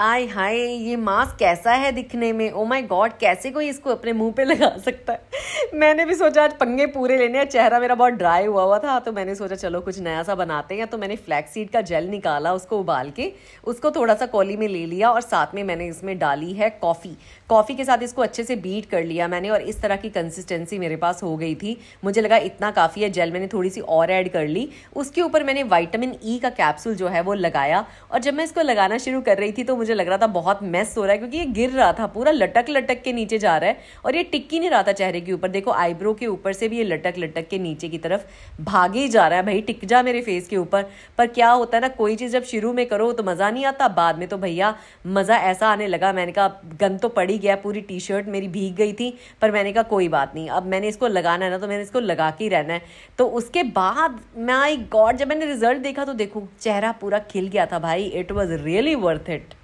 आय हाय ये मास्क कैसा है दिखने में ओ माय गॉड कैसे कोई इसको अपने मुंह पे लगा सकता है मैंने भी सोचा आज पंगे पूरे लेने हैं चेहरा मेरा बहुत ड्राई हुआ हुआ था तो मैंने सोचा चलो कुछ नया सा बनाते हैं तो मैंने फ्लैक्स सीड का जेल निकाला उसको उबाल के उसको थोड़ा सा कॉली में ले लिया और साथ में मैंने इसमें डाली है कॉफ़ी कॉफ़ी के साथ इसको अच्छे से बीट कर लिया मैंने और इस तरह की कंसिस्टेंसी मेरे पास हो गई थी मुझे लगा इतना काफ़ी है जेल मैंने थोड़ी सी और ऐड कर ली उसके ऊपर मैंने वाइटामिन ई e का कैप्सूल जो है वो लगाया और जब मैं इसको लगाना शुरू कर रही थी तो मुझे लग रहा था बहुत मेस हो रहा है क्योंकि ये गिर रहा था पूरा लटक लटक के नीचे जा रहा है और ये टिक्की नहीं रहा था चेहरे के ऊपर देखो आईब्रो के ऊपर से भी ये लटक लटक के नीचे की तरफ भागे जा रहा है भाई टिक जा मेरे फेस के ऊपर पर क्या होता है ना कोई चीज़ जब शुरू में करो तो मज़ा नहीं आता बाद में तो भैया मज़ा ऐसा आने लगा मैंने कहा गंद तो पड़ ही गया पूरी टी शर्ट मेरी भीग गई थी पर मैंने कहा कोई बात नहीं अब मैंने इसको लगाना है ना तो मैंने इसको लगा के ही रहना है तो उसके बाद आई गॉड जब मैंने रिजल्ट देखा तो देखो चेहरा पूरा खिल गया था भाई it was really worth it